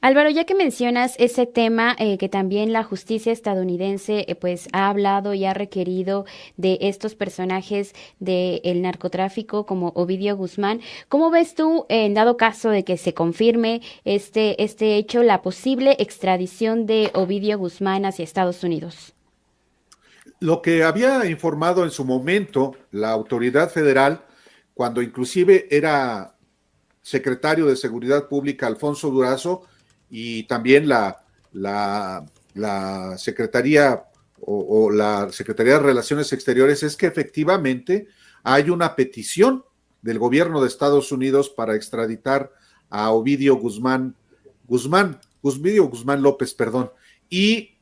Álvaro, ya que mencionas ese tema eh, que también la justicia estadounidense eh, pues ha hablado y ha requerido de estos personajes del narcotráfico como Ovidio Guzmán, ¿cómo ves tú, en dado caso de que se confirme este, este hecho, la posible extradición de Ovidio Guzmán hacia Estados Unidos? Lo que había informado en su momento la autoridad federal, cuando inclusive era secretario de Seguridad Pública Alfonso Durazo, y también la, la, Secretaría o, la Secretaría de Relaciones Exteriores es que efectivamente hay una petición del gobierno de Estados Unidos para extraditar a Ovidio Guzmán, Guzmán, Guzmán López, perdón. Y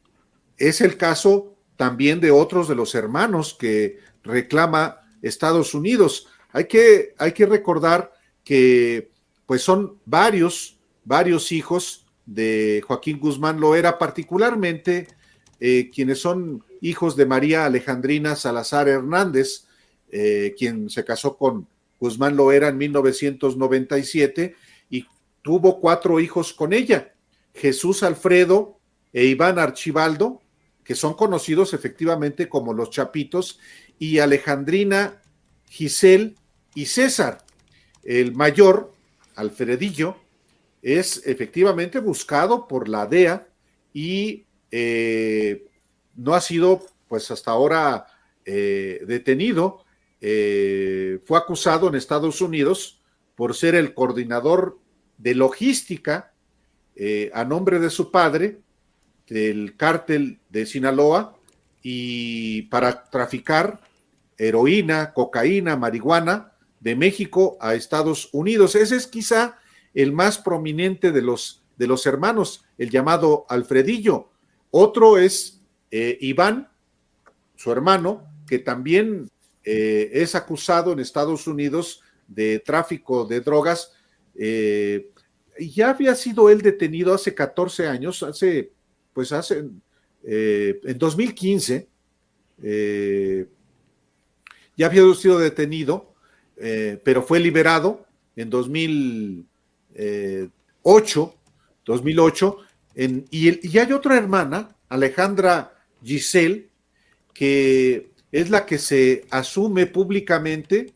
es el caso también de otros de los hermanos que reclama Estados Unidos. Hay que, hay que recordar que pues son varios, varios hijos de Joaquín Guzmán Loera, particularmente eh, quienes son hijos de María Alejandrina Salazar Hernández, eh, quien se casó con Guzmán Loera en 1997 y tuvo cuatro hijos con ella, Jesús Alfredo e Iván Archibaldo, que son conocidos efectivamente como los Chapitos, y Alejandrina, Giselle y César. El mayor, Alfredillo, es efectivamente buscado por la DEA y eh, no ha sido, pues hasta ahora, eh, detenido. Eh, fue acusado en Estados Unidos por ser el coordinador de logística a nombre de su padre del cártel de Sinaloa y para traficar heroína, cocaína, marihuana de México a Estados Unidos. Ese es quizá el más prominente de los, de los hermanos, el llamado Alfredillo. Otro es eh, Iván, su hermano, que también eh, es acusado en Estados Unidos de tráfico de drogas. Eh, ya había sido él detenido hace 14 años, hace, pues hace, en 2015, ya había sido detenido, pero fue liberado en 2015. 8, 2008, y, hay otra hermana, Alejandra Giselle, que es la que se asume públicamente,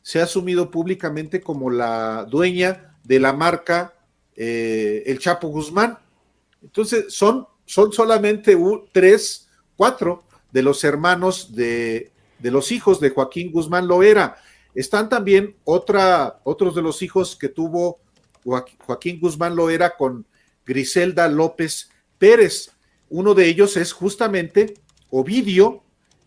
se ha asumido públicamente como la dueña de la marca eh, El Chapo Guzmán. Entonces, son, son solamente tres, cuatro de los hermanos de, los hijos de Joaquín Guzmán Loera. Están también otra, otros de los hijos que tuvo Joaquín Guzmán lo era con Griselda López Pérez. Uno de ellos es justamente Ovidio,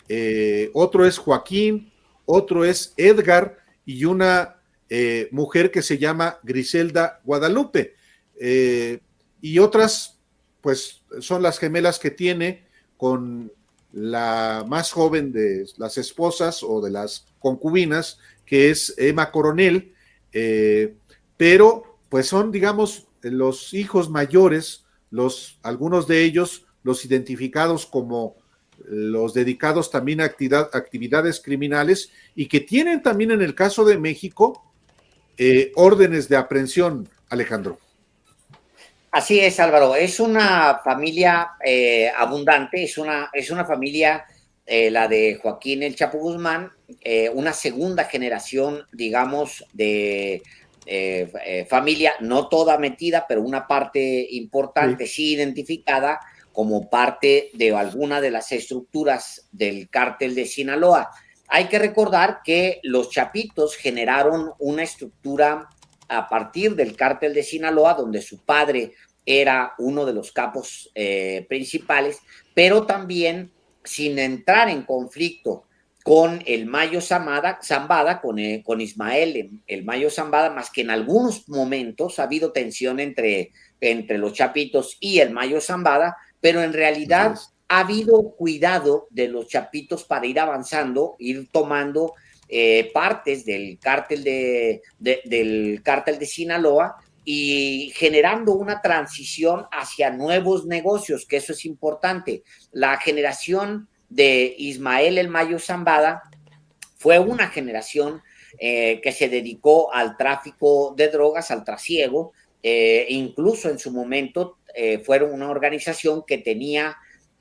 eh, otro es Joaquín, otro es Edgar y una eh, mujer que se llama Griselda Guadalupe. Eh, y otras, pues, son las gemelas que tiene con la más joven de las esposas o de las concubinas, que es Emma Coronel, pero pues son, digamos, los hijos mayores, los, algunos de ellos, los identificados como eh, los dedicados también a actividades criminales y que tienen también en el caso de México eh, órdenes de aprehensión, Alejandro. Así es, Álvaro. Es una familia eh, abundante, es una, es una familia, la de Joaquín El Chapo Guzmán, una segunda generación, digamos, de eh, eh, familia, no toda metida, pero una parte importante sí. identificada como parte de alguna de las estructuras del cártel de Sinaloa. Hay que recordar que los Chapitos generaron una estructura a partir del cártel de Sinaloa, donde su padre era uno de los capos eh, principales, pero también sin entrar en conflicto con el Mayo Zambada, con, eh, Ismael, el, Mayo Zambada, más que en algunos momentos ha habido tensión entre, los Chapitos y el Mayo Zambada, pero en realidad ha habido cuidado de los Chapitos para ir avanzando, ir tomando eh, partes del cártel de, del cártel de Sinaloa y generando una transición hacia nuevos negocios, que eso es importante. La generación de Ismael el Mayo Zambada fue una generación eh, que se dedicó al tráfico de drogas, al trasiego, eh, e incluso en su momento eh, fueron una organización que tenía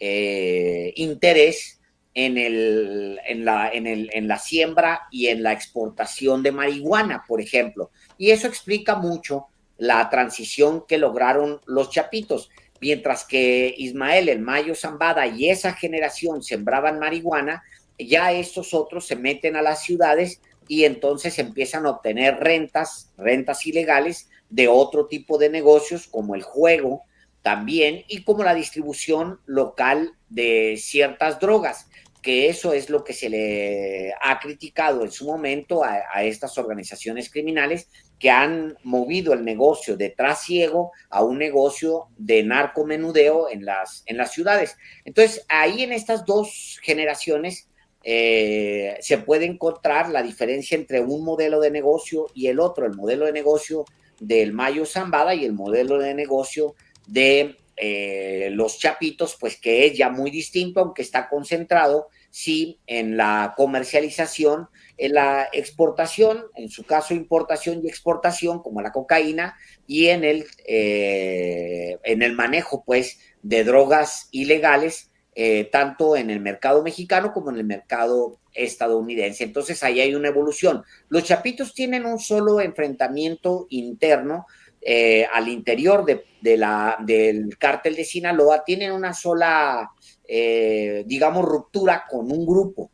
interés en, el, en, la, en, el, en la siembra y en la exportación de marihuana, por ejemplo. Y eso explica mucho la transición que lograron los chapitos. Mientras que Ismael, el Mayo Zambada y esa generación sembraban marihuana, ya estos otros se meten a las ciudades y entonces empiezan a obtener rentas, rentas ilegales de otro tipo de negocios como el juego también y como la distribución local de ciertas drogas que eso es lo que se le ha criticado en su momento a, estas organizaciones criminales que han movido el negocio de trasiego a un negocio de narcomenudeo en las, en las ciudades. Entonces, ahí en estas dos generaciones eh, se puede encontrar la diferencia entre un modelo de negocio y el otro, el modelo de negocio del Mayo Zambada y el modelo de negocio de eh, los chapitos, pues que es ya muy distinto, aunque está concentrado, sí, en la comercialización, en la exportación, en su caso importación y exportación, como la cocaína, y en el, eh, en el manejo, pues, de drogas ilegales, eh, tanto en el mercado mexicano como en el mercado estadounidense. Entonces ahí hay una evolución. Los chapitos tienen un solo enfrentamiento interno eh, al interior de, la, del cártel de Sinaloa tienen una sola, eh, digamos, ruptura con un grupo,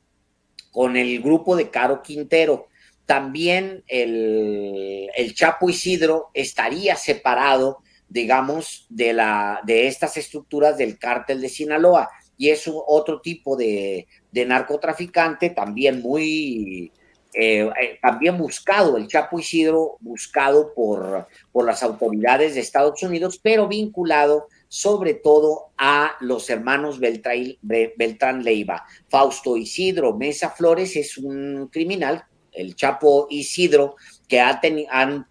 con el grupo de Caro Quintero. También el, el Chapo Isidro estaría separado, digamos, de, la, de estas estructuras del cártel de Sinaloa. Y es otro tipo de, de narcotraficante también muy, eh, eh, también buscado, el Chapo Isidro, buscado por, por las autoridades de Estados Unidos, pero vinculado sobre todo a los hermanos Beltrán Leiva. Fausto Isidro Mesa Flores es un criminal, el Chapo Isidro, que ha, han,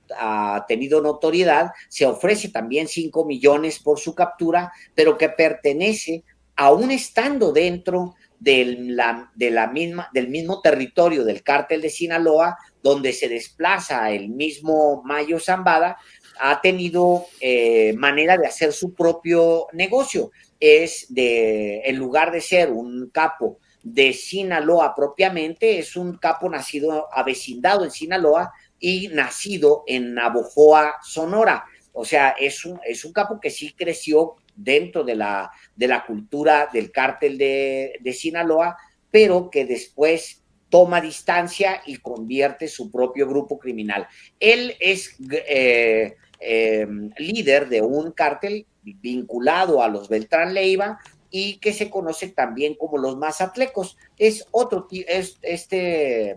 tenido notoriedad, se ofrece también cinco millones por su captura, pero que pertenece, aún estando dentro del, la, de la misma, del mismo territorio del cártel de Sinaloa, donde se desplaza el mismo Mayo Zambada, ha tenido eh, manera de hacer su propio negocio. Es de, en lugar de ser un capo de Sinaloa propiamente, es un capo nacido, avecindado en Sinaloa y nacido en Navojoa, Sonora. O sea, es es un capo que sí creció dentro de la, de la cultura del cártel de, de Sinaloa, pero que después toma distancia y convierte su propio grupo criminal. Él es eh, eh, líder de un cártel vinculado a los Beltrán Leiva y que se conoce también como los Mazatlecos. Es otro, es este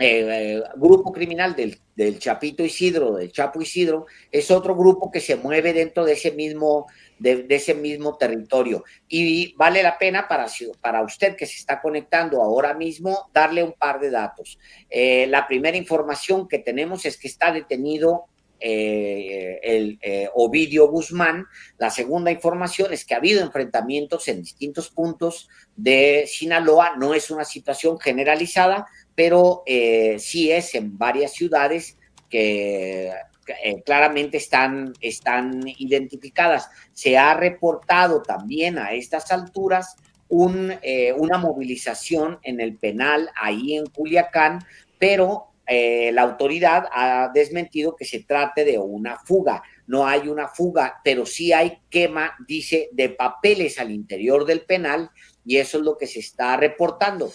eh, grupo criminal del, Chapito Isidro, del Chapo Isidro, es otro grupo que se mueve dentro de ese mismo, de, ese mismo territorio. Y vale la pena para, para, usted que se está conectando ahora mismo darle un par de datos. Eh, la primera información que tenemos es que está detenido eh, el eh, Ovidio Guzmán. La segunda información es que ha habido enfrentamientos en distintos puntos de Sinaloa. No es una situación generalizada, pero eh, sí es en varias ciudades que claramente están, están identificadas. Se ha reportado también a estas alturas una movilización en el penal ahí en Culiacán, pero eh, la autoridad ha desmentido que se trate de una fuga. No hay una fuga, pero sí hay quema, dice, de papeles al interior del penal y eso es lo que se está reportando.